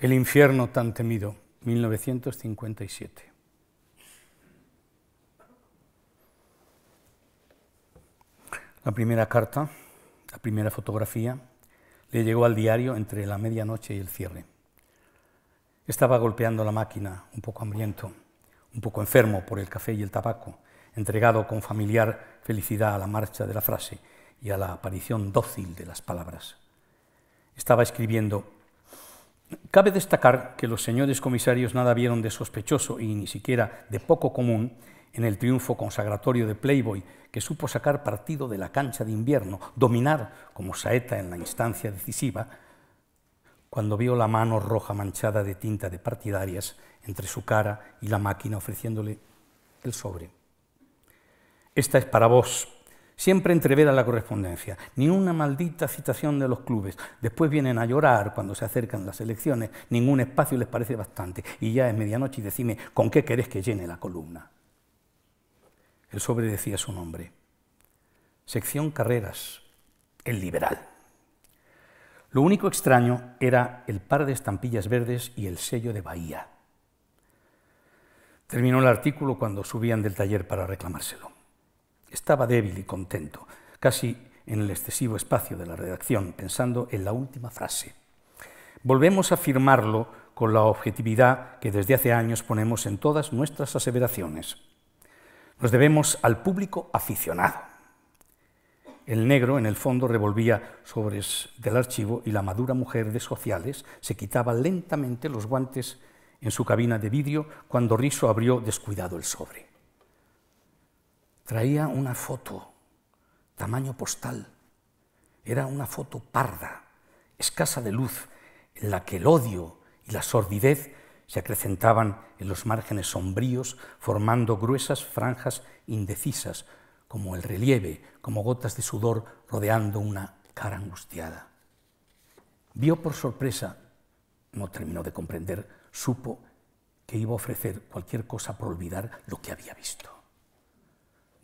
El infierno tan temido, 1957. La primera carta, la primera fotografía, le llegó al diario entre la medianoche y el cierre. Estaba golpeando la máquina, un poco hambriento, un poco enfermo por el café y el tabaco, entregado con familiar felicidad a la marcha de la frase y a la aparición dócil de las palabras. Estaba escribiendo Cabe destacar que los señores comisarios nada vieron de sospechoso y ni siquiera de poco común en el triunfo consagratorio de Playboy, que supo sacar partido de la cancha de invierno, dominar como saeta en la instancia decisiva, cuando vio la mano roja manchada de tinta de partidarias entre su cara y la máquina ofreciéndole el sobre. Esta es para vos, Siempre entrevera la correspondencia, ni una maldita citación de los clubes. Después vienen a llorar cuando se acercan las elecciones, ningún espacio les parece bastante y ya es medianoche y decime con qué querés que llene la columna. El sobre decía su nombre. Sección Carreras, el liberal. Lo único extraño era el par de estampillas verdes y el sello de Bahía. Terminó el artículo cuando subían del taller para reclamárselo. Estaba débil y contento, casi en el excesivo espacio de la redacción, pensando en la última frase. Volvemos a afirmarlo con la objetividad que desde hace años ponemos en todas nuestras aseveraciones. Nos debemos al público aficionado. El negro en el fondo revolvía sobres del archivo y la madura mujer de sociales se quitaba lentamente los guantes en su cabina de vidrio cuando Riso abrió descuidado el sobre. Traía una foto, tamaño postal. Era una foto parda, escasa de luz, en la que el odio y la sordidez se acrecentaban en los márgenes sombríos, formando gruesas franjas indecisas, como el relieve, como gotas de sudor rodeando una cara angustiada. Vio por sorpresa, no terminó de comprender, supo que iba a ofrecer cualquier cosa por olvidar lo que había visto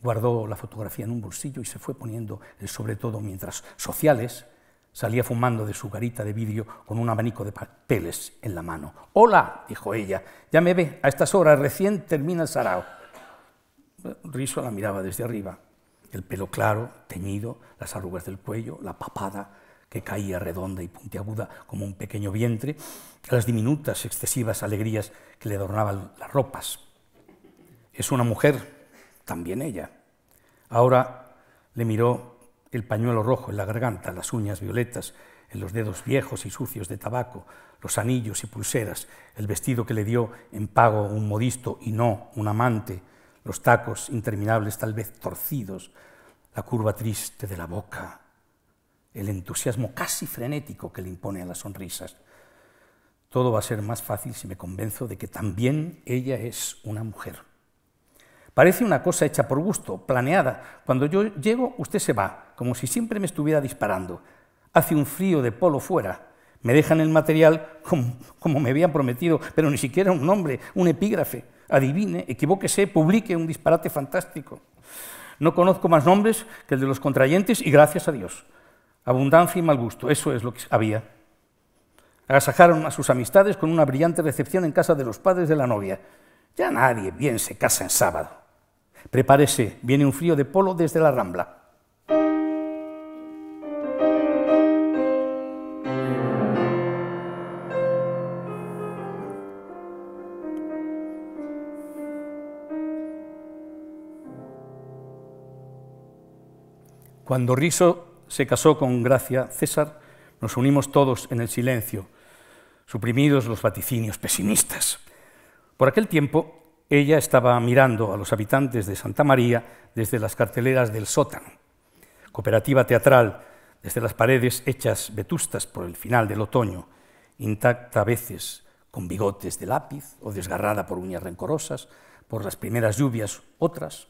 guardó la fotografía en un bolsillo y se fue poniendo el sobre todo mientras Sociales salía fumando de su garita de vidrio con un abanico de papeles en la mano. Hola, dijo ella, ya me ve, a estas horas recién termina el sarao. Riso la miraba desde arriba, el pelo claro, teñido, las arrugas del cuello, la papada que caía redonda y puntiaguda como un pequeño vientre, las diminutas, excesivas alegrías que le adornaban las ropas. Es una mujer, también ella. Ahora le miró el pañuelo rojo en la garganta, las uñas violetas, en los dedos viejos y sucios de tabaco, los anillos y pulseras, el vestido que le dio en pago un modisto y no un amante, los tacos interminables tal vez torcidos, la curva triste de la boca, el entusiasmo casi frenético que le impone a las sonrisas. Todo va a ser más fácil si me convenzo de que también ella es una mujer. Parece una cosa hecha por gusto, planeada. Cuando yo llego, usted se va, como si siempre me estuviera disparando. Hace un frío de polo fuera. Me dejan el material como, me habían prometido, pero ni siquiera un nombre, un epígrafe. Adivine, equivóquese, publique un disparate fantástico. No conozco más nombres que el de los contrayentes y gracias a Dios. Abundancia y mal gusto, eso es lo que había. Agasajaron a sus amistades con una brillante recepción en casa de los padres de la novia. Ya nadie bien se casa en sábado. Prepárese, viene un frío de polo desde la Rambla. Cuando Riso se casó con Gracia César, nos unimos todos en el silencio, suprimidos los vaticinios pesimistas. Por aquel tiempo, ella estaba mirando a los habitantes de Santa María desde las carteleras del sótano. Cooperativa teatral, desde las paredes hechas vetustas por el final del otoño, intacta a veces con bigotes de lápiz o desgarrada por uñas rencorosas, por las primeras lluvias otras,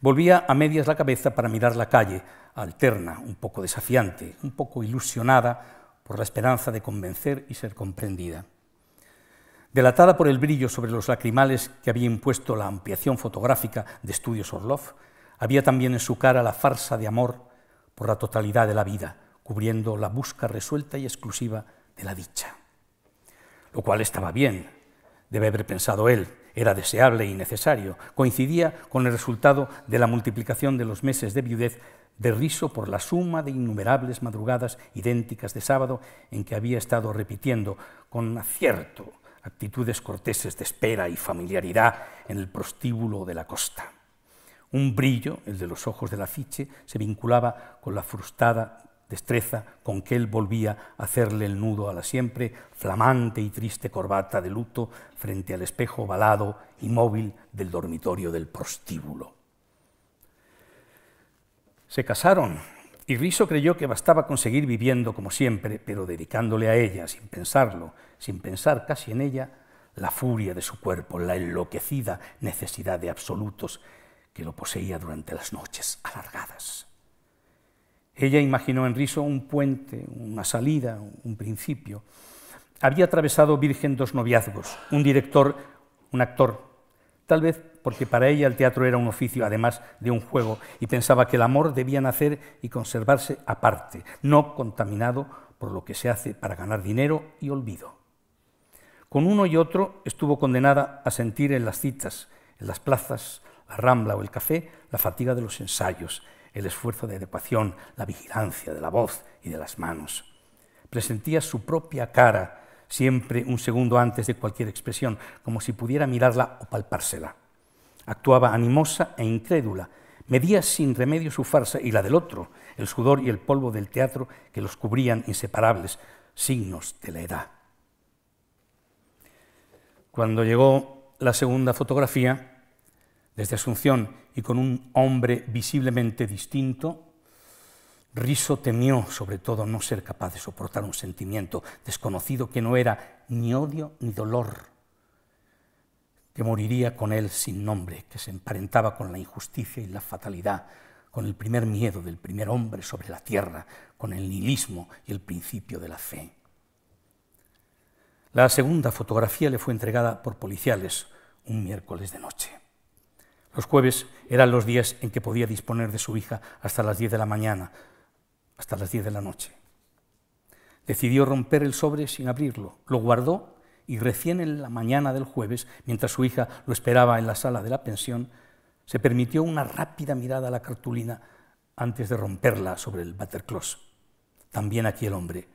volvía a medias la cabeza para mirar la calle, alterna, un poco desafiante, un poco ilusionada por la esperanza de convencer y ser comprendida. Delatada por el brillo sobre los lacrimales que había impuesto la ampliación fotográfica de Estudios Orlov, había también en su cara la farsa de amor por la totalidad de la vida, cubriendo la busca resuelta y exclusiva de la dicha. Lo cual estaba bien, debe haber pensado él, era deseable y necesario, coincidía con el resultado de la multiplicación de los meses de viudez de riso por la suma de innumerables madrugadas idénticas de sábado en que había estado repitiendo con acierto actitudes corteses de espera y familiaridad en el prostíbulo de la costa. Un brillo, el de los ojos del afiche, se vinculaba con la frustrada destreza con que él volvía a hacerle el nudo a la siempre flamante y triste corbata de luto frente al espejo ovalado, móvil del dormitorio del prostíbulo. Se casaron y Riso creyó que bastaba conseguir viviendo como siempre, pero dedicándole a ella, sin pensarlo, sin pensar casi en ella, la furia de su cuerpo, la enloquecida necesidad de absolutos que lo poseía durante las noches alargadas. Ella imaginó en Riso un puente, una salida, un principio. Había atravesado virgen dos noviazgos, un director, un actor, tal vez porque para ella el teatro era un oficio, además de un juego, y pensaba que el amor debía nacer y conservarse aparte, no contaminado por lo que se hace para ganar dinero y olvido. Con uno y otro estuvo condenada a sentir en las citas, en las plazas, la rambla o el café, la fatiga de los ensayos, el esfuerzo de adecuación, la vigilancia de la voz y de las manos. Presentía su propia cara, siempre un segundo antes de cualquier expresión, como si pudiera mirarla o palpársela. Actuaba animosa e incrédula. Medía sin remedio su farsa y la del otro, el sudor y el polvo del teatro que los cubrían inseparables, signos de la edad. Cuando llegó la segunda fotografía, desde Asunción y con un hombre visiblemente distinto, Riso temió, sobre todo, no ser capaz de soportar un sentimiento desconocido que no era ni odio ni dolor, que moriría con él sin nombre, que se emparentaba con la injusticia y la fatalidad, con el primer miedo del primer hombre sobre la tierra, con el nihilismo y el principio de la fe. La segunda fotografía le fue entregada por policiales un miércoles de noche. Los jueves eran los días en que podía disponer de su hija hasta las 10 de la mañana, hasta las 10 de la noche. Decidió romper el sobre sin abrirlo, lo guardó y recién en la mañana del jueves, mientras su hija lo esperaba en la sala de la pensión, se permitió una rápida mirada a la cartulina antes de romperla sobre el buttercloth. También aquí el hombre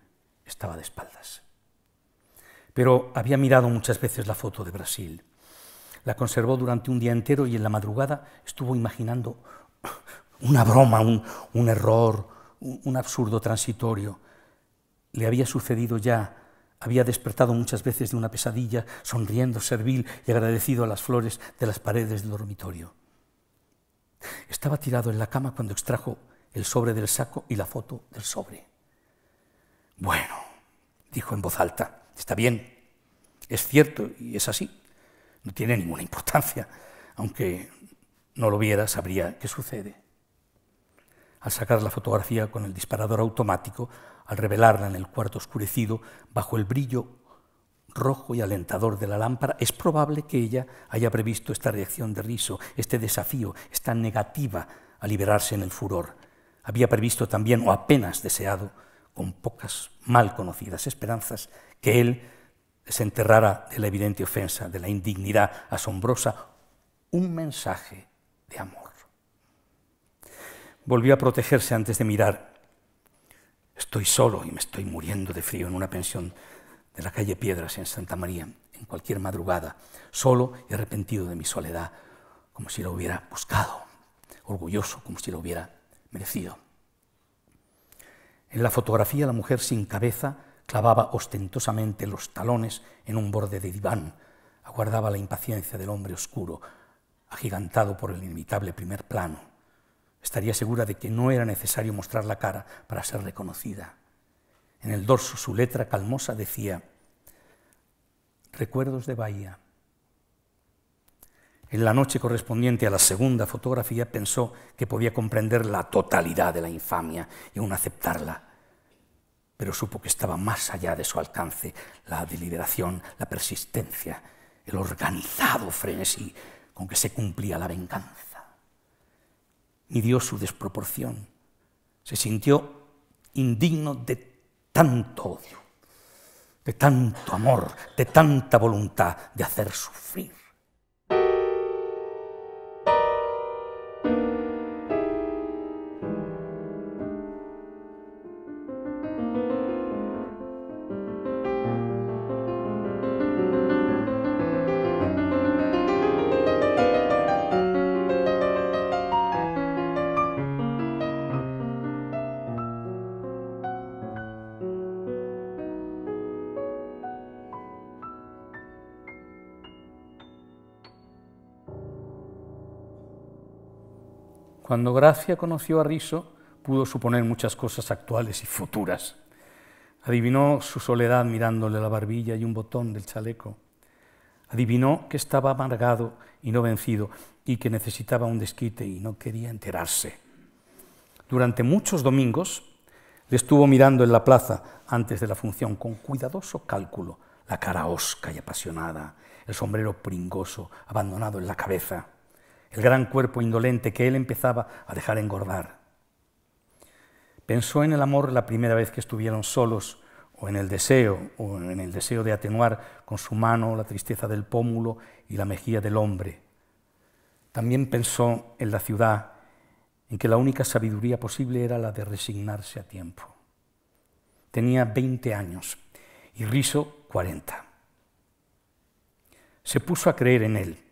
estaba de espaldas. Pero había mirado muchas veces la foto de Brasil. La conservó durante un día entero y en la madrugada estuvo imaginando una broma, un, error, un absurdo transitorio. Le había sucedido ya había despertado muchas veces de una pesadilla, sonriendo servil y agradecido a las flores de las paredes del dormitorio. Estaba tirado en la cama cuando extrajo el sobre del saco y la foto del sobre. Bueno, dijo en voz alta, está bien, es cierto y es así. No tiene ninguna importancia, aunque no lo viera, sabría qué sucede. Al sacar la fotografía con el disparador automático, al revelarla en el cuarto oscurecido bajo el brillo rojo y alentador de la lámpara, es probable que ella haya previsto esta reacción de riso, este desafío, esta negativa a liberarse en el furor. Había previsto también, o apenas deseado, con pocas mal conocidas esperanzas, que él se enterrara de la evidente ofensa, de la indignidad asombrosa, un mensaje de amor. Volvió a protegerse antes de mirar Estoy solo y me estoy muriendo de frío en una pensión de la calle Piedras en Santa María, en cualquier madrugada, solo y arrepentido de mi soledad, como si lo hubiera buscado, orgulloso, como si lo hubiera merecido. En la fotografía la mujer sin cabeza clavaba ostentosamente los talones en un borde de diván, aguardaba la impaciencia del hombre oscuro, agigantado por el inimitable primer plano estaría segura de que no era necesario mostrar la cara para ser reconocida. En el dorso su letra calmosa decía, Recuerdos de Bahía. En la noche correspondiente a la segunda fotografía pensó que podía comprender la totalidad de la infamia y aún aceptarla, pero supo que estaba más allá de su alcance la deliberación, la persistencia, el organizado frenesí con que se cumplía la venganza midió su desproporción. Se sintió indigno de tanto odio, de tanto amor, de tanta voluntad de hacer sufrir. Cuando Gracia conoció a Riso, pudo suponer muchas cosas actuales y futuras. Adivinó su soledad mirándole la barbilla y un botón del chaleco. Adivinó que estaba amargado y no vencido y que necesitaba un desquite y no quería enterarse. Durante muchos domingos le estuvo mirando en la plaza antes de la función con cuidadoso cálculo, la cara hosca y apasionada, el sombrero pringoso abandonado en la cabeza el gran cuerpo indolente que él empezaba a dejar engordar. Pensó en el amor la primera vez que estuvieron solos, o en el deseo, o en el deseo de atenuar con su mano la tristeza del pómulo y la mejilla del hombre. También pensó en la ciudad, en que la única sabiduría posible era la de resignarse a tiempo. Tenía 20 años y Riso, 40. Se puso a creer en él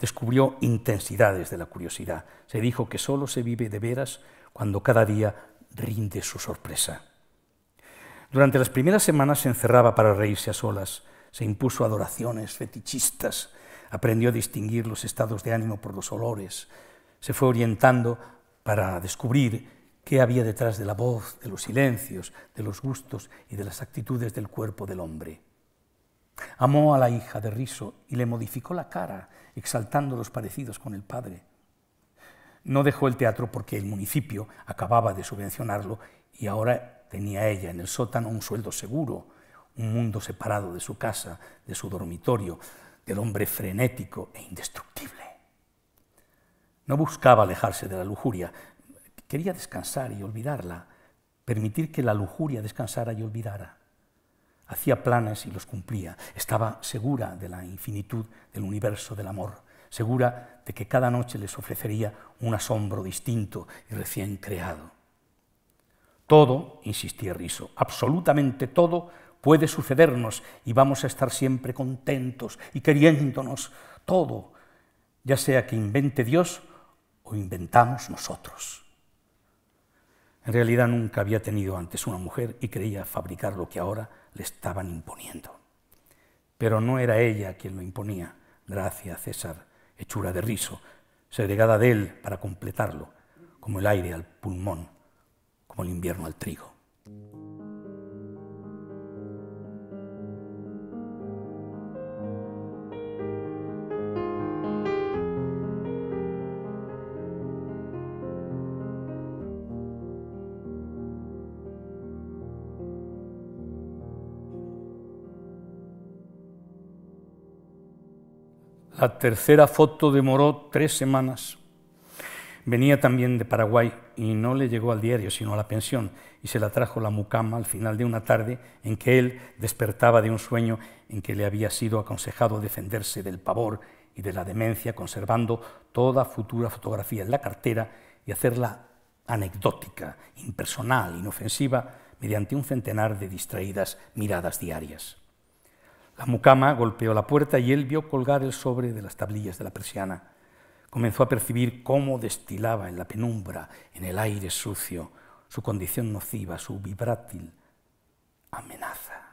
descubrió intensidades de la curiosidad. Se dijo que solo se vive de veras cuando cada día rinde su sorpresa. Durante las primeras semanas se encerraba para reírse a solas, se impuso adoraciones fetichistas, aprendió a distinguir los estados de ánimo por los olores, se fue orientando para descubrir qué había detrás de la voz, de los silencios, de los gustos y de las actitudes del cuerpo del hombre. Amó a la hija de Riso y le modificó la cara, exaltando los parecidos con el padre. No dejó el teatro porque el municipio acababa de subvencionarlo y ahora tenía ella en el sótano un sueldo seguro, un mundo separado de su casa, de su dormitorio, del hombre frenético e indestructible. No buscaba alejarse de la lujuria, quería descansar y olvidarla, permitir que la lujuria descansara y olvidara hacía planes y los cumplía, estaba segura de la infinitud del universo del amor, segura de que cada noche les ofrecería un asombro distinto y recién creado. Todo, insistía Riso, absolutamente todo puede sucedernos y vamos a estar siempre contentos y queriéndonos todo, ya sea que invente Dios o inventamos nosotros. En realidad nunca había tenido antes una mujer y creía fabricar lo que ahora le estaban imponiendo. Pero no era ella quien lo imponía, gracia César, hechura de riso, segregada de él para completarlo, como el aire al pulmón, como el invierno al trigo. La tercera foto demoró tres semanas. Venía también de Paraguay y no le llegó al diario, sino a la pensión, y se la trajo la mucama al final de una tarde en que él despertaba de un sueño en que le había sido aconsejado defenderse del pavor y de la demencia, conservando toda futura fotografía en la cartera y hacerla anecdótica, impersonal, inofensiva, mediante un centenar de distraídas miradas diarias. La mucama golpeó la puerta y él vio colgar el sobre de las tablillas de la persiana. Comenzó a percibir cómo destilaba en la penumbra, en el aire sucio, su condición nociva, su vibrátil amenaza.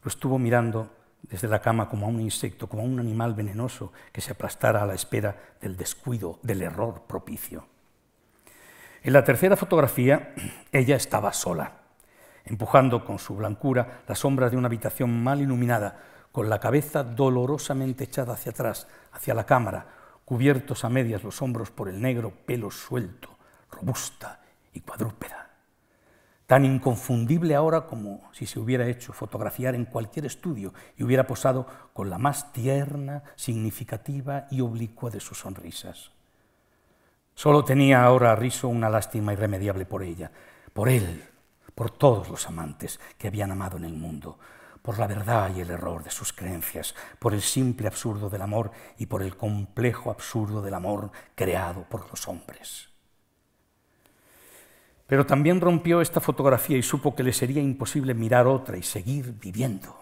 Lo estuvo mirando desde la cama como a un insecto, como a un animal venenoso que se aplastara a la espera del descuido, del error propicio. En la tercera fotografía, ella estaba sola empujando con su blancura las sombras de una habitación mal iluminada, con la cabeza dolorosamente echada hacia atrás, hacia la cámara, cubiertos a medias los hombros por el negro pelo suelto, robusta y cuadrúpeda. Tan inconfundible ahora como si se hubiera hecho fotografiar en cualquier estudio y hubiera posado con la más tierna, significativa y oblicua de sus sonrisas. Solo tenía ahora Riso una lástima irremediable por ella, por él, por todos los amantes que habían amado en el mundo, por la verdad y el error de sus creencias, por el simple absurdo del amor y por el complejo absurdo del amor creado por los hombres. Pero también rompió esta fotografía y supo que le sería imposible mirar otra y seguir viviendo.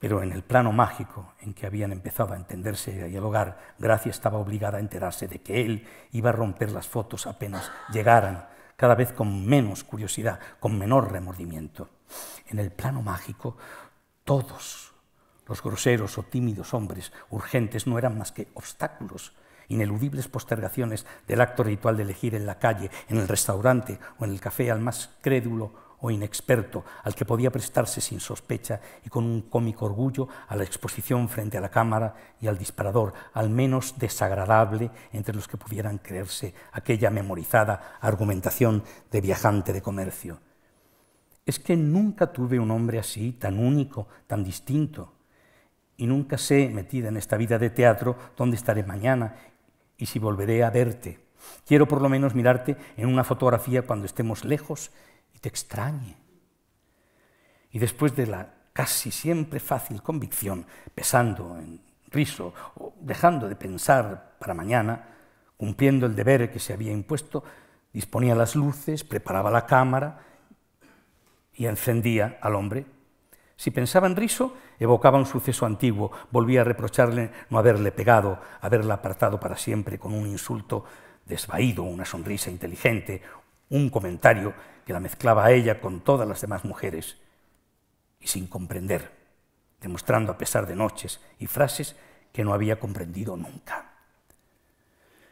Pero en el plano mágico en que habían empezado a entenderse y a dialogar, Gracia estaba obligada a enterarse de que él iba a romper las fotos apenas llegaran cada vez con menos curiosidad, con menor remordimiento. En el plano mágico, todos los groseros o tímidos hombres urgentes no eran más que obstáculos, ineludibles postergaciones del acto ritual de elegir en la calle, en el restaurante o en el café al más crédulo o inexperto al que podía prestarse sin sospecha y con un cómico orgullo a la exposición frente a la cámara y al disparador, al menos desagradable entre los que pudieran creerse aquella memorizada argumentación de viajante de comercio. Es que nunca tuve un hombre así, tan único, tan distinto. Y nunca sé, metida en esta vida de teatro, dónde estaré mañana y si volveré a verte. Quiero por lo menos mirarte en una fotografía cuando estemos lejos te extrañe. Y después de la casi siempre fácil convicción, pesando en riso o dejando de pensar para mañana, cumpliendo el deber que se había impuesto, disponía las luces, preparaba la cámara y encendía al hombre. Si pensaba en riso, evocaba un suceso antiguo, volvía a reprocharle no haberle pegado, haberla apartado para siempre con un insulto desvaído, una sonrisa inteligente, un comentario que la mezclaba a ella con todas las demás mujeres, y sin comprender, demostrando a pesar de noches y frases que no había comprendido nunca.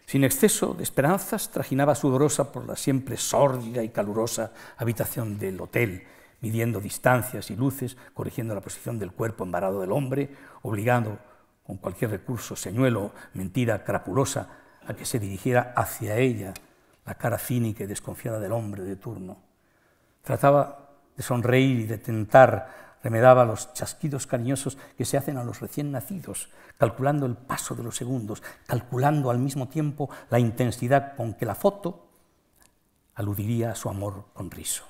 Sin exceso de esperanzas, trajinaba sudorosa por la siempre sórdida y calurosa habitación del hotel, midiendo distancias y luces, corrigiendo la posición del cuerpo embarado del hombre, obligando con cualquier recurso, señuelo, mentira crapulosa, a que se dirigiera hacia ella la cara cínica y desconfiada del hombre de turno. Trataba de sonreír y de tentar, remedaba los chasquidos cariñosos que se hacen a los recién nacidos, calculando el paso de los segundos, calculando al mismo tiempo la intensidad con que la foto aludiría a su amor con riso.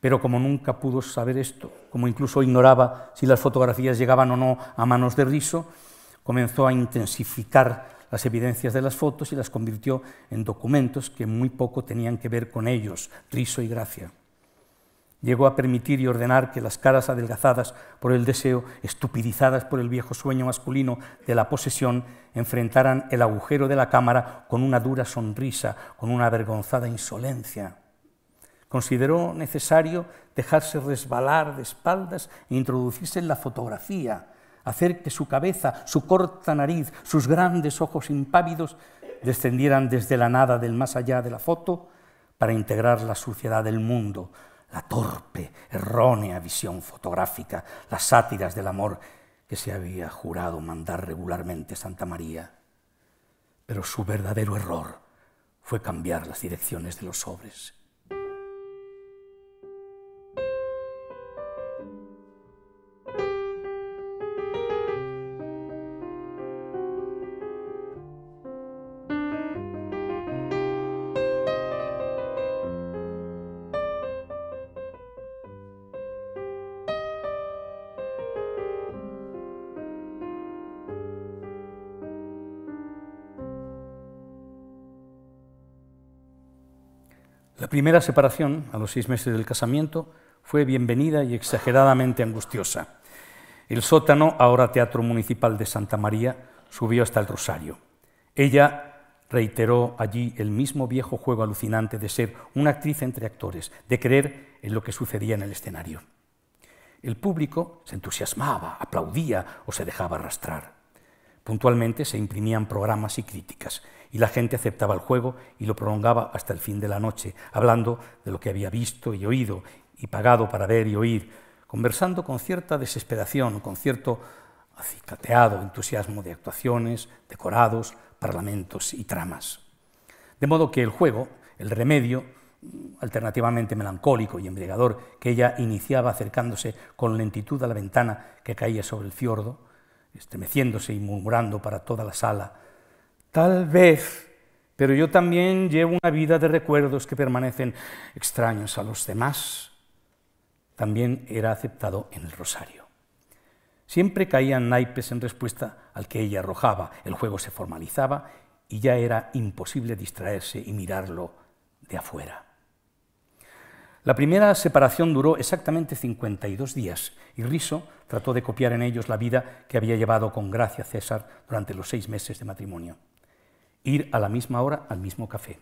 Pero como nunca pudo saber esto, como incluso ignoraba si las fotografías llegaban o no a manos de Riso, comenzó a intensificar las evidencias de las fotos y las convirtió en documentos que muy poco tenían que ver con ellos, riso y gracia. Llegó a permitir y ordenar que las caras adelgazadas por el deseo, estupidizadas por el viejo sueño masculino de la posesión, enfrentaran el agujero de la cámara con una dura sonrisa, con una avergonzada insolencia. Consideró necesario dejarse resbalar de espaldas e introducirse en la fotografía, hacer que su cabeza, su corta nariz, sus grandes ojos impávidos descendieran desde la nada del más allá de la foto para integrar la suciedad del mundo, la torpe, errónea visión fotográfica, las sátiras del amor que se había jurado mandar regularmente Santa María. Pero su verdadero error fue cambiar las direcciones de los sobres. primera separación, a los seis meses del casamiento, fue bienvenida y exageradamente angustiosa. El sótano, ahora Teatro Municipal de Santa María, subió hasta el Rosario. Ella reiteró allí el mismo viejo juego alucinante de ser una actriz entre actores, de creer en lo que sucedía en el escenario. El público se entusiasmaba, aplaudía o se dejaba arrastrar. Puntualmente se imprimían programas y críticas, y la gente aceptaba el juego y lo prolongaba hasta el fin de la noche, hablando de lo que había visto y oído, y pagado para ver y oír, conversando con cierta desesperación, con cierto acicateado entusiasmo de actuaciones, decorados, parlamentos y tramas. De modo que el juego, el remedio, alternativamente melancólico y embriagador, que ella iniciaba acercándose con lentitud a la ventana que caía sobre el fiordo, estremeciéndose y murmurando para toda la sala. Tal vez, pero yo también llevo una vida de recuerdos que permanecen extraños a los demás. También era aceptado en el rosario. Siempre caían naipes en respuesta al que ella arrojaba, el juego se formalizaba y ya era imposible distraerse y mirarlo de afuera. La primera separación duró exactamente 52 días y Riso trató de copiar en ellos la vida que había llevado con gracia César durante los seis meses de matrimonio. Ir a la misma hora al mismo café,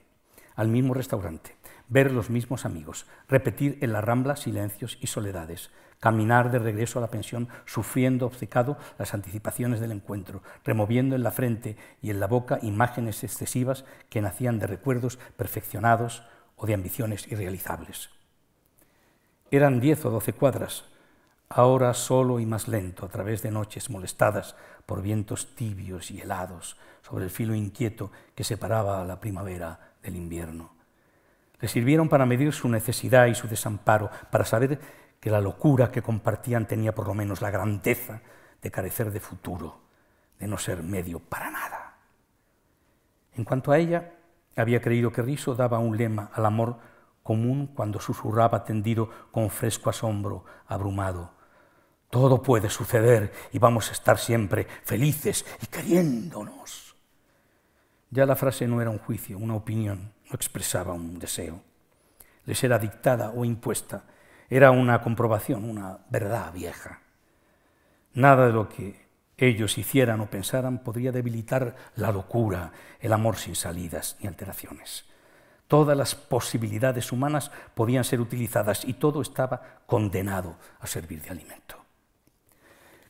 al mismo restaurante, ver los mismos amigos, repetir en la rambla silencios y soledades, caminar de regreso a la pensión sufriendo obcecado las anticipaciones del encuentro, removiendo en la frente y en la boca imágenes excesivas que nacían de recuerdos perfeccionados o de ambiciones irrealizables. Eran diez o doce cuadras, ahora solo y más lento, a través de noches molestadas por vientos tibios y helados, sobre el filo inquieto que separaba a la primavera del invierno. Le sirvieron para medir su necesidad y su desamparo, para saber que la locura que compartían tenía por lo menos la grandeza de carecer de futuro, de no ser medio para nada. En cuanto a ella, había creído que Riso daba un lema al amor común cuando susurraba tendido con fresco asombro, abrumado. Todo puede suceder y vamos a estar siempre felices y queriéndonos. Ya la frase no era un juicio, una opinión, no expresaba un deseo. Les era dictada o impuesta, era una comprobación, una verdad vieja. Nada de lo que ellos hicieran o pensaran podría debilitar la locura, el amor sin salidas ni alteraciones. Todas las posibilidades humanas podían ser utilizadas y todo estaba condenado a servir de alimento.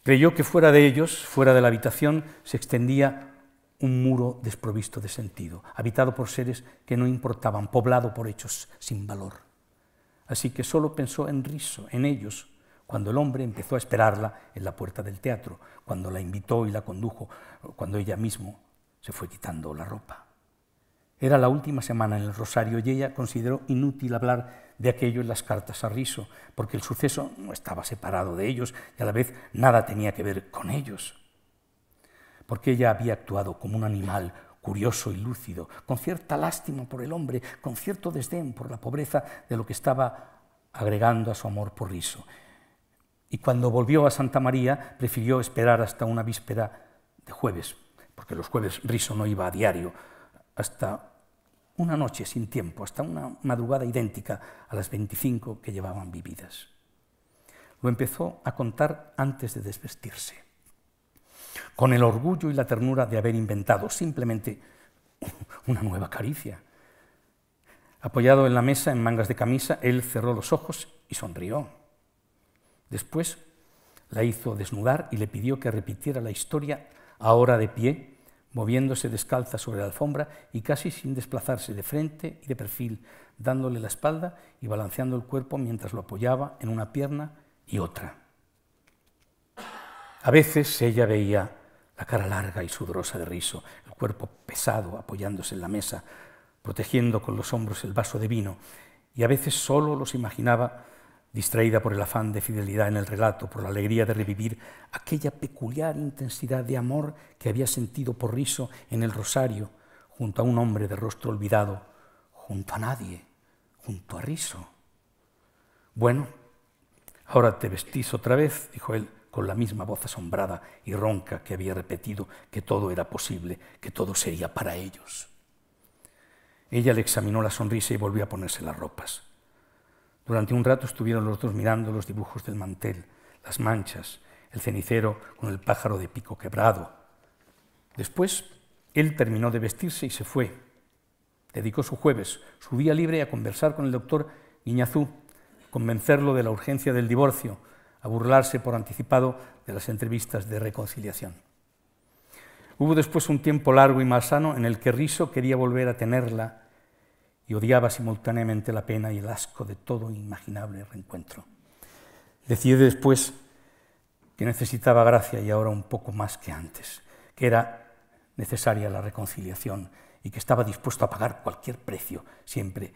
Creyó que fuera de ellos, fuera de la habitación, se extendía un muro desprovisto de sentido, habitado por seres que no importaban, poblado por hechos sin valor. Así que solo pensó en Riso, en ellos, cuando el hombre empezó a esperarla en la puerta del teatro, cuando la invitó y la condujo, cuando ella mismo se fue quitando la ropa. Era la última semana en el Rosario y ella consideró inútil hablar de aquello en las cartas a Riso, porque el suceso no estaba separado de ellos y a la vez nada tenía que ver con ellos. Porque ella había actuado como un animal curioso y lúcido, con cierta lástima por el hombre, con cierto desdén por la pobreza de lo que estaba agregando a su amor por Riso. Y cuando volvió a Santa María, prefirió esperar hasta una víspera de jueves, porque los jueves Riso no iba a diario, hasta una noche sin tiempo, hasta una madrugada idéntica a las 25 que llevaban vividas. Lo empezó a contar antes de desvestirse, con el orgullo y la ternura de haber inventado simplemente una nueva caricia. Apoyado en la mesa, en mangas de camisa, él cerró los ojos y sonrió. Después la hizo desnudar y le pidió que repitiera la historia ahora de pie moviéndose descalza sobre la alfombra y casi sin desplazarse de frente y de perfil, dándole la espalda y balanceando el cuerpo mientras lo apoyaba en una pierna y otra. A veces ella veía la cara larga y sudorosa de Riso, el cuerpo pesado apoyándose en la mesa, protegiendo con los hombros el vaso de vino, y a veces solo los imaginaba distraída por el afán de fidelidad en el relato, por la alegría de revivir aquella peculiar intensidad de amor que había sentido por Riso en el Rosario, junto a un hombre de rostro olvidado, junto a nadie, junto a Riso. Bueno, ahora te vestís otra vez, dijo él con la misma voz asombrada y ronca que había repetido que todo era posible, que todo sería para ellos. Ella le examinó la sonrisa y volvió a ponerse las ropas. Durante un rato estuvieron los dos mirando los dibujos del mantel, las manchas, el cenicero con el pájaro de pico quebrado. Después, él terminó de vestirse y se fue. Dedicó su jueves, su día libre, a conversar con el doctor Iñazú, convencerlo de la urgencia del divorcio, a burlarse por anticipado de las entrevistas de reconciliación. Hubo después un tiempo largo y más sano en el que Riso quería volver a tenerla y odiaba simultáneamente la pena y el asco de todo imaginable reencuentro. Decidió después que necesitaba gracia y ahora un poco más que antes, que era necesaria la reconciliación y que estaba dispuesto a pagar cualquier precio siempre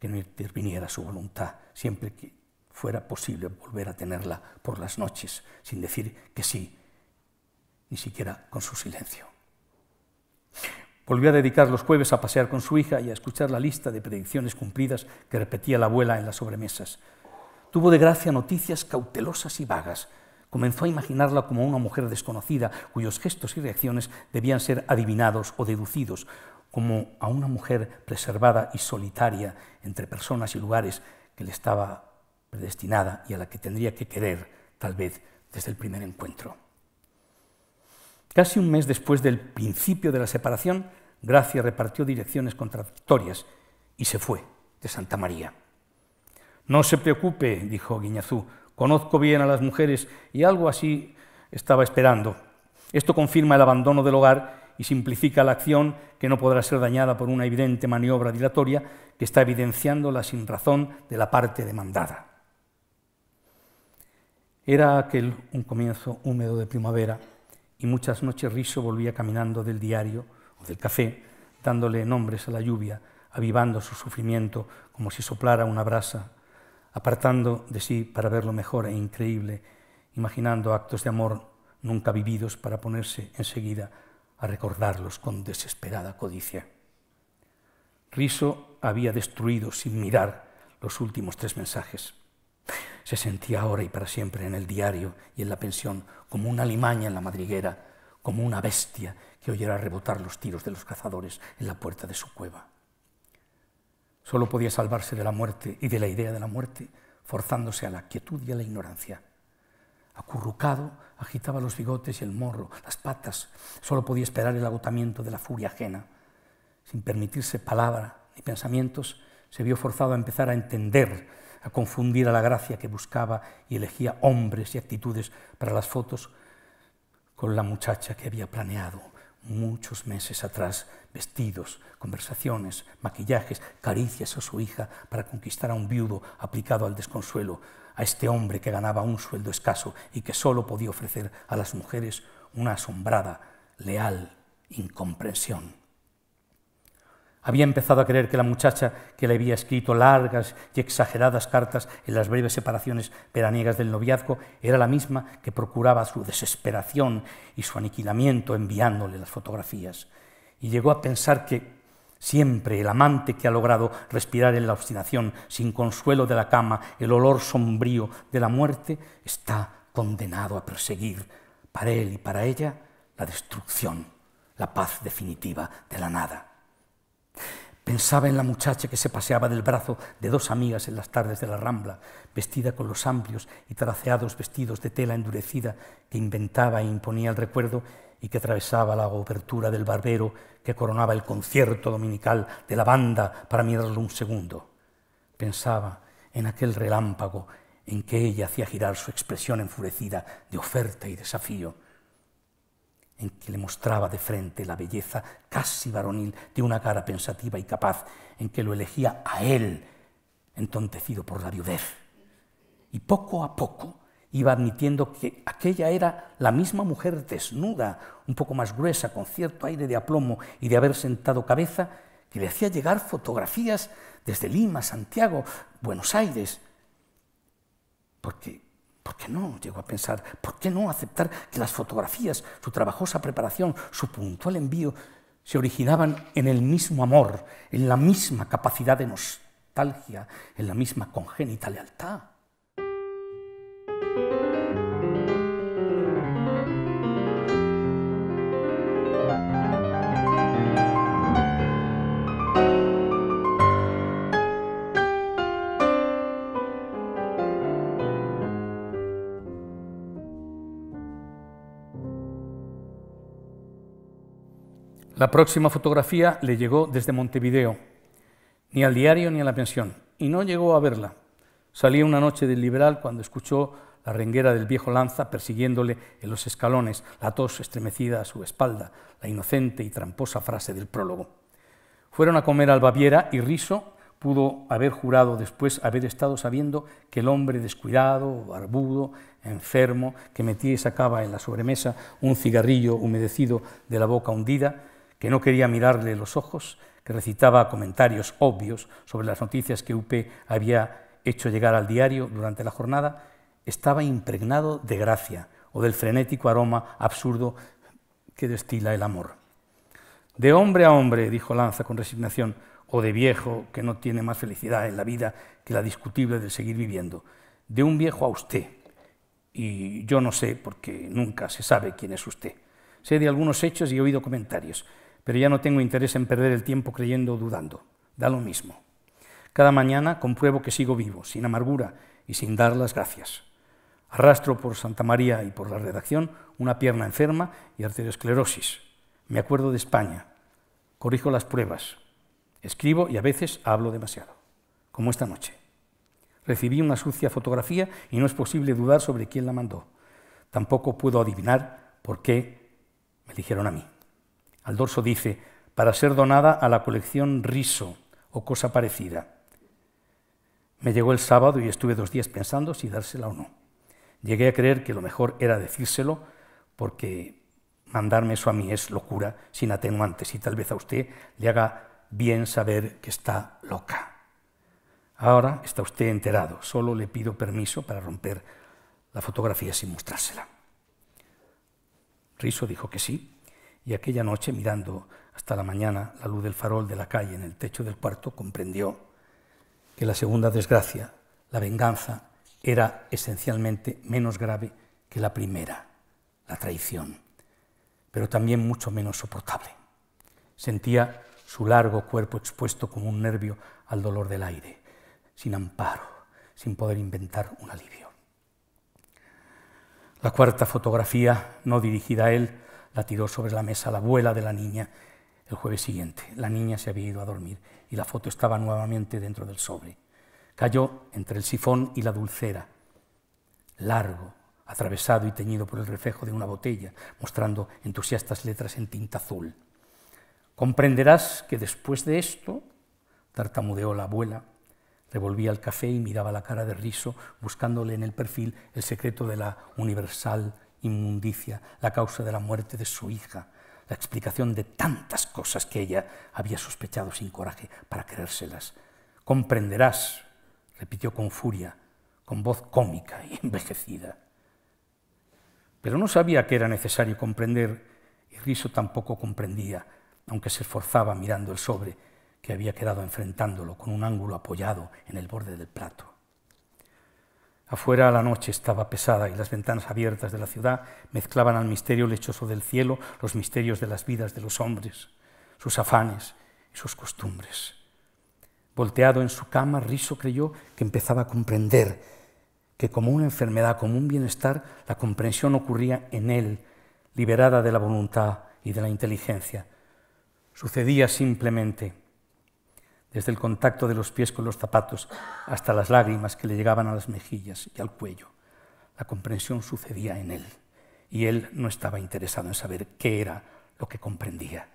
que no interviniera su voluntad, siempre que fuera posible volver a tenerla por las noches, sin decir que sí, ni siquiera con su silencio. Volvió a dedicar los jueves a pasear con su hija y a escuchar la lista de predicciones cumplidas que repetía la abuela en las sobremesas. Tuvo de gracia noticias cautelosas y vagas. Comenzó a imaginarla como una mujer desconocida cuyos gestos y reacciones debían ser adivinados o deducidos, como a una mujer preservada y solitaria entre personas y lugares que le estaba predestinada y a la que tendría que querer, tal vez, desde el primer encuentro. Casi un mes después del principio de la separación, Gracia repartió direcciones contradictorias y se fue de Santa María. No se preocupe, dijo Guiñazú, conozco bien a las mujeres y algo así estaba esperando. Esto confirma el abandono del hogar y simplifica la acción que no podrá ser dañada por una evidente maniobra dilatoria que está evidenciando la sinrazón de la parte demandada. Era aquel un comienzo húmedo de primavera y muchas noches Riso volvía caminando del diario o del café, dándole nombres a la lluvia, avivando su sufrimiento como si soplara una brasa, apartando de sí para verlo mejor e increíble, imaginando actos de amor nunca vividos para ponerse enseguida a recordarlos con desesperada codicia. Riso había destruido sin mirar los últimos tres mensajes. Se sentía ahora y para siempre en el diario y en la pensión como una limaña en la madriguera, como una bestia que oyera rebotar los tiros de los cazadores en la puerta de su cueva. Solo podía salvarse de la muerte y de la idea de la muerte forzándose a la quietud y a la ignorancia. Acurrucado, agitaba los bigotes y el morro, las patas. Solo podía esperar el agotamiento de la furia ajena. Sin permitirse palabra ni pensamientos, se vio forzado a empezar a entender a confundir a la gracia que buscaba y elegía hombres y actitudes para las fotos con la muchacha que había planeado muchos meses atrás, vestidos, conversaciones, maquillajes, caricias a su hija para conquistar a un viudo aplicado al desconsuelo, a este hombre que ganaba un sueldo escaso y que solo podía ofrecer a las mujeres una asombrada, leal incomprensión. Había empezado a creer que la muchacha que le había escrito largas y exageradas cartas en las breves separaciones veraniegas del noviazgo era la misma que procuraba su desesperación y su aniquilamiento enviándole las fotografías. Y llegó a pensar que siempre el amante que ha logrado respirar en la obstinación, sin consuelo de la cama, el olor sombrío de la muerte, está condenado a perseguir para él y para ella la destrucción, la paz definitiva de la nada. Pensaba en la muchacha que se paseaba del brazo de dos amigas en las tardes de la Rambla, vestida con los amplios y traceados vestidos de tela endurecida que inventaba e imponía el recuerdo y que atravesaba la obertura del barbero que coronaba el concierto dominical de la banda para mirarlo un segundo. Pensaba en aquel relámpago en que ella hacía girar su expresión enfurecida de oferta y desafío en que le mostraba de frente la belleza casi varonil de una cara pensativa y capaz, en que lo elegía a él, entontecido por la viudez. Y poco a poco iba admitiendo que aquella era la misma mujer desnuda, un poco más gruesa, con cierto aire de aplomo y de haber sentado cabeza, que le hacía llegar fotografías desde Lima, Santiago, Buenos Aires, porque ¿Por qué no? Llegó a pensar, ¿por qué no aceptar que las fotografías, su trabajosa preparación, su puntual envío, se originaban en el mismo amor, en la misma capacidad de nostalgia, en la misma congénita lealtad? La próxima fotografía le llegó desde Montevideo, ni al diario ni a la pensión, y no llegó a verla. Salía una noche del liberal cuando escuchó la renguera del viejo Lanza persiguiéndole en los escalones, la tos estremecida a su espalda, la inocente y tramposa frase del prólogo. Fueron a comer al Baviera y Riso pudo haber jurado después haber estado sabiendo que el hombre descuidado, barbudo, enfermo, que metía y sacaba en la sobremesa un cigarrillo humedecido de la boca hundida, que no quería mirarle los ojos, que recitaba comentarios obvios sobre las noticias que UP había hecho llegar al diario durante la jornada, estaba impregnado de gracia o del frenético aroma absurdo que destila el amor. De hombre a hombre, dijo Lanza con resignación, o de viejo que no tiene más felicidad en la vida que la discutible de seguir viviendo, de un viejo a usted. Y yo no sé, porque nunca se sabe quién es usted. Sé de algunos hechos y he oído comentarios, pero ya no tengo interés en perder el tiempo creyendo o dudando. Da lo mismo. Cada mañana compruebo que sigo vivo, sin amargura y sin dar las gracias. Arrastro por Santa María y por la redacción una pierna enferma y arteriosclerosis. Me acuerdo de España. Corrijo las pruebas. Escribo y a veces hablo demasiado, como esta noche. Recibí una sucia fotografía y no es posible dudar sobre quién la mandó. Tampoco puedo adivinar por qué me dijeron a mí. Al dorso dice, para ser donada a la colección Riso o cosa parecida. Me llegó el sábado y estuve dos días pensando si dársela o no. Llegué a creer que lo mejor era decírselo porque mandarme eso a mí es locura sin atenuantes y tal vez a usted le haga bien saber que está loca. Ahora está usted enterado, solo le pido permiso para romper la fotografía sin mostrársela. Riso dijo que sí, y aquella noche, mirando hasta la mañana la luz del farol de la calle en el techo del cuarto, comprendió que la segunda desgracia, la venganza, era esencialmente menos grave que la primera, la traición, pero también mucho menos soportable. Sentía su largo cuerpo expuesto como un nervio al dolor del aire, sin amparo, sin poder inventar un alivio. La cuarta fotografía, no dirigida a él, la tiró sobre la mesa la abuela de la niña el jueves siguiente. La niña se había ido a dormir y la foto estaba nuevamente dentro del sobre. Cayó entre el sifón y la dulcera, largo, atravesado y teñido por el reflejo de una botella, mostrando entusiastas letras en tinta azul. Comprenderás que después de esto, tartamudeó la abuela, revolvía el café y miraba la cara de Riso, buscándole en el perfil el secreto de la universal inmundicia, la causa de la muerte de su hija, la explicación de tantas cosas que ella había sospechado sin coraje para creérselas. Comprenderás, repitió con furia, con voz cómica y envejecida. Pero no sabía que era necesario comprender y Riso tampoco comprendía, aunque se esforzaba mirando el sobre que había quedado enfrentándolo con un ángulo apoyado en el borde del plato. Afuera la noche estaba pesada y las ventanas abiertas de la ciudad mezclaban al misterio lechoso del cielo los misterios de las vidas de los hombres, sus afanes y sus costumbres. Volteado en su cama, Riso creyó que empezaba a comprender que como una enfermedad, como un bienestar, la comprensión ocurría en él, liberada de la voluntad y de la inteligencia. Sucedía simplemente desde el contacto de los pies con los zapatos hasta las lágrimas que le llegaban a las mejillas y al cuello. La comprensión sucedía en él y él no estaba interesado en saber qué era lo que comprendía.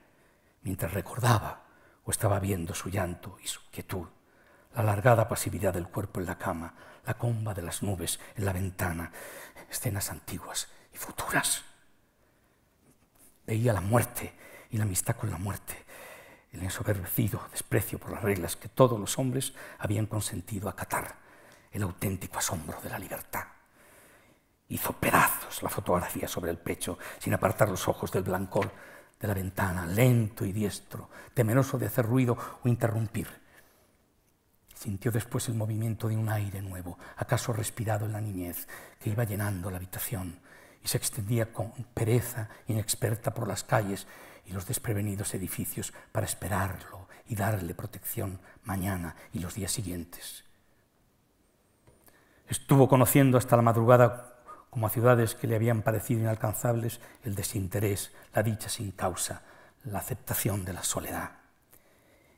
Mientras recordaba o estaba viendo su llanto y su quietud, la alargada pasividad del cuerpo en la cama, la comba de las nubes en la ventana, escenas antiguas y futuras. Veía la muerte y la amistad con la muerte, el ensoberbecido desprecio por las reglas que todos los hombres habían consentido acatar, el auténtico asombro de la libertad. Hizo pedazos la fotografía sobre el pecho, sin apartar los ojos del blancor de la ventana, lento y diestro, temeroso de hacer ruido o interrumpir. Sintió después el movimiento de un aire nuevo, acaso respirado en la niñez, que iba llenando la habitación y se extendía con pereza inexperta por las calles y los desprevenidos edificios para esperarlo y darle protección mañana y los días siguientes. Estuvo conociendo hasta la madrugada como a ciudades que le habían parecido inalcanzables el desinterés, la dicha sin causa, la aceptación de la soledad.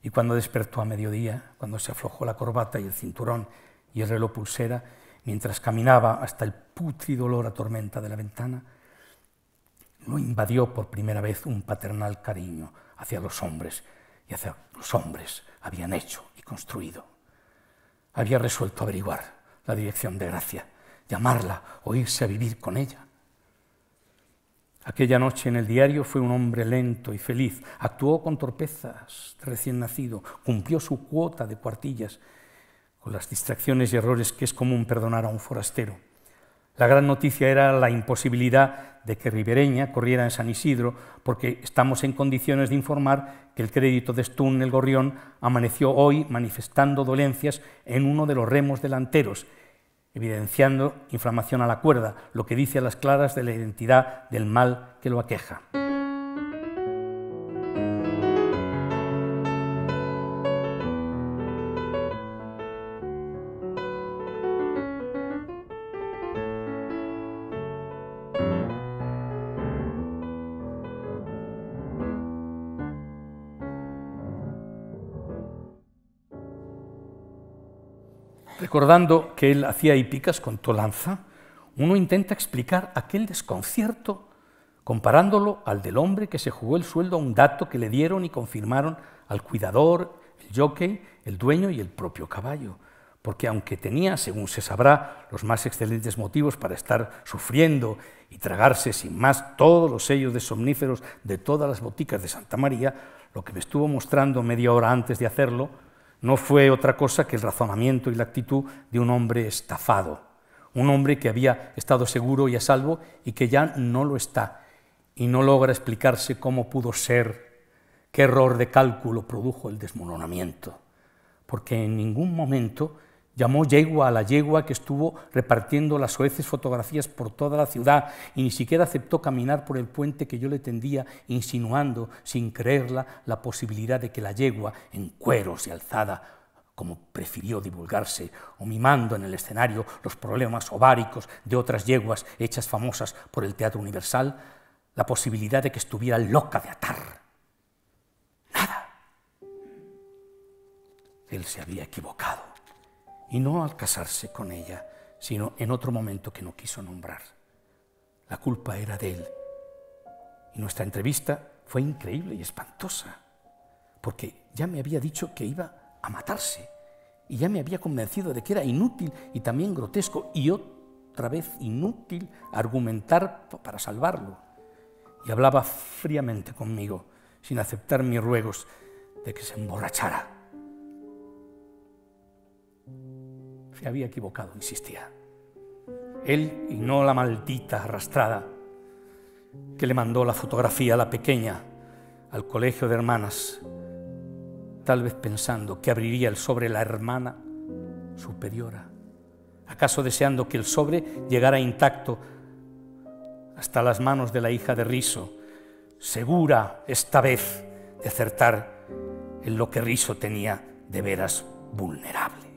Y cuando despertó a mediodía, cuando se aflojó la corbata y el cinturón y el reloj pulsera, mientras caminaba hasta el putrid olor a tormenta de la ventana, no invadió por primera vez un paternal cariño hacia los hombres y hacia los hombres habían hecho y construido. Había resuelto averiguar la dirección de Gracia, llamarla o irse a vivir con ella. Aquella noche en el diario fue un hombre lento y feliz, actuó con torpezas recién nacido, cumplió su cuota de cuartillas con las distracciones y errores que es común perdonar a un forastero la gran noticia era la imposibilidad de que Ribereña corriera en San Isidro, porque estamos en condiciones de informar que el crédito de Stun el Gorrión amaneció hoy manifestando dolencias en uno de los remos delanteros, evidenciando inflamación a la cuerda, lo que dice a las claras de la identidad del mal que lo aqueja. Recordando que él hacía hípicas con Tolanza, uno intenta explicar aquel desconcierto comparándolo al del hombre que se jugó el sueldo a un dato que le dieron y confirmaron al cuidador, el jockey, el dueño y el propio caballo. Porque aunque tenía, según se sabrá, los más excelentes motivos para estar sufriendo y tragarse sin más todos los sellos de somníferos de todas las boticas de Santa María, lo que me estuvo mostrando media hora antes de hacerlo no fue otra cosa que el razonamiento y la actitud de un hombre estafado, un hombre que había estado seguro y a salvo y que ya no lo está y no logra explicarse cómo pudo ser, qué error de cálculo produjo el desmoronamiento, porque en ningún momento Llamó yegua a la yegua que estuvo repartiendo las soeces fotografías por toda la ciudad y ni siquiera aceptó caminar por el puente que yo le tendía, insinuando, sin creerla, la posibilidad de que la yegua, en cueros y alzada, como prefirió divulgarse, o mimando en el escenario los problemas ováricos de otras yeguas hechas famosas por el Teatro Universal, la posibilidad de que estuviera loca de atar. Nada. Él se había equivocado y no al casarse con ella, sino en otro momento que no quiso nombrar. La culpa era de él. Y nuestra entrevista fue increíble y espantosa, porque ya me había dicho que iba a matarse y ya me había convencido de que era inútil y también grotesco y otra vez inútil argumentar para salvarlo. Y hablaba fríamente conmigo, sin aceptar mis ruegos de que se emborrachara se había equivocado, insistía. Él y no la maldita arrastrada que le mandó la fotografía a la pequeña al colegio de hermanas, tal vez pensando que abriría el sobre la hermana superiora, acaso deseando que el sobre llegara intacto hasta las manos de la hija de Riso, segura esta vez de acertar en lo que Riso tenía de veras vulnerable.